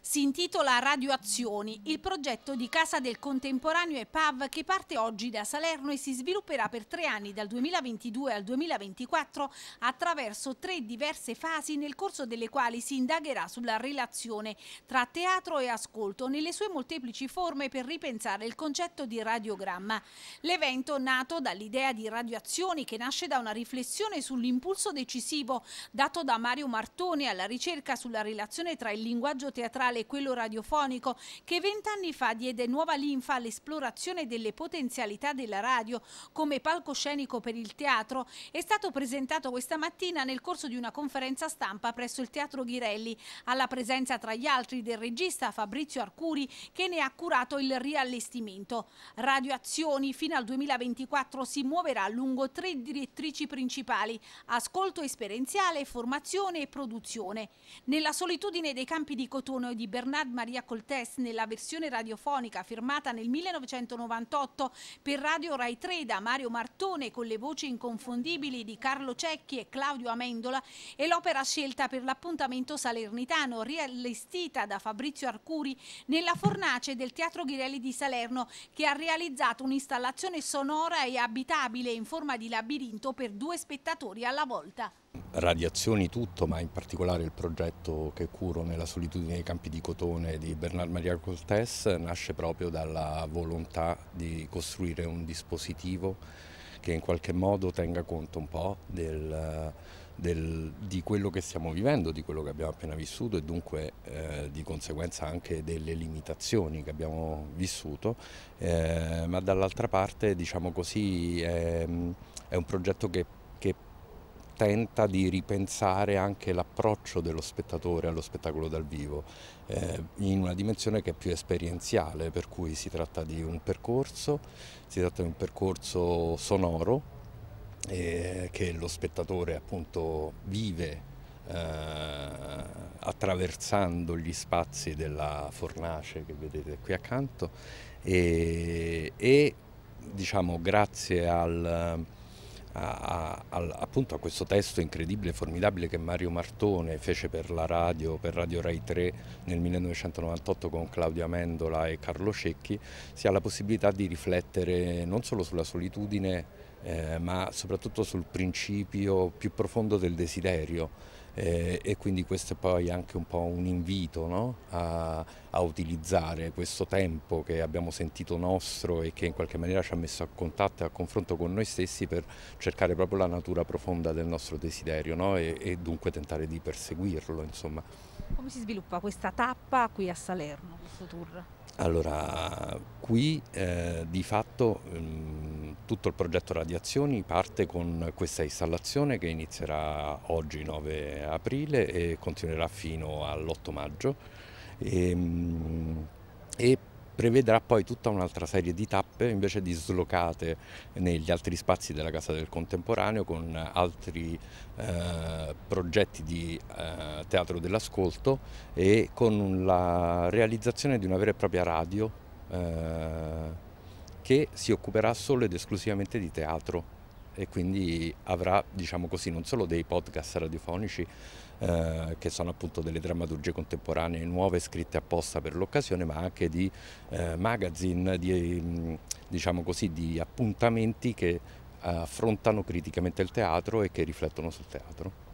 Si intitola Radioazioni, il progetto di Casa del Contemporaneo e PAV che parte oggi da Salerno e si svilupperà per tre anni dal 2022 al 2024 attraverso tre diverse fasi nel corso delle quali si indagherà sulla relazione tra teatro e ascolto nelle sue molteplici forme per ripensare il concetto di radiogramma. L'evento nato dall'idea di Radioazioni che nasce da una riflessione sull'impulso decisivo dato da Mario Martone alla ricerca sulla relazione tra il linguaggio teatrale culturale e quello radiofonico che vent'anni fa diede nuova linfa all'esplorazione delle potenzialità della radio come palcoscenico per il teatro è stato presentato questa mattina nel corso di una conferenza stampa presso il Teatro Ghirelli alla presenza tra gli altri del regista Fabrizio Arcuri che ne ha curato il riallestimento. Radio Azioni fino al 2024 si muoverà lungo tre direttrici principali ascolto esperienziale, formazione e produzione. Nella solitudine dei campi di Cotone di Bernard Maria Coltès nella versione radiofonica firmata nel 1998 per Radio Rai 3 da Mario Martone con le voci inconfondibili di Carlo Cecchi e Claudio Amendola è l'opera scelta per l'appuntamento salernitano riallestita da Fabrizio Arcuri nella fornace del Teatro Ghirelli di Salerno che ha realizzato un'installazione sonora e abitabile in forma di labirinto per due spettatori alla volta radiazioni tutto, ma in particolare il progetto che curo nella solitudine dei campi di cotone di Bernard Maria Cortés nasce proprio dalla volontà di costruire un dispositivo che in qualche modo tenga conto un po' del, del, di quello che stiamo vivendo, di quello che abbiamo appena vissuto e dunque eh, di conseguenza anche delle limitazioni che abbiamo vissuto, eh, ma dall'altra parte diciamo così è, è un progetto che, che tenta di ripensare anche l'approccio dello spettatore allo spettacolo dal vivo eh, in una dimensione che è più esperienziale, per cui si tratta di un percorso, si tratta di un percorso sonoro eh, che lo spettatore appunto vive eh, attraversando gli spazi della fornace che vedete qui accanto e, e diciamo grazie al a, a, appunto a questo testo incredibile e formidabile che Mario Martone fece per la radio, per Radio Rai 3 nel 1998 con Claudia Mendola e Carlo Cecchi, si ha la possibilità di riflettere non solo sulla solitudine eh, ma soprattutto sul principio più profondo del desiderio. Eh, e quindi questo è poi anche un po' un invito no? a, a, utilizzare questo tempo che abbiamo sentito nostro e che in qualche maniera ci ha messo a contatto e a confronto con noi stessi per cercare proprio la natura profonda del nostro desiderio no? e, e, dunque tentare di perseguirlo. Insomma. Come si sviluppa questa tappa qui a Salerno, questo tour? Allora, qui eh, di fatto... Mh, mm, tutto il progetto Radiazioni parte con questa installazione che inizierà oggi 9 aprile e continuerà fino all'8 maggio ehm, e, e prevederà poi tutta un'altra serie di tappe invece dislocate negli altri spazi della Casa del Contemporaneo con altri eh, progetti di eh, teatro dell'ascolto e con la realizzazione di una vera e propria radio eh, che si occuperà solo ed esclusivamente di teatro e quindi avrà, diciamo così, non solo dei podcast radiofonici eh, che sono appunto delle drammaturgie contemporanee nuove scritte apposta per l'occasione, ma anche di eh, magazine, di, mm, diciamo così, di appuntamenti che eh, affrontano criticamente il teatro e che riflettono sul teatro.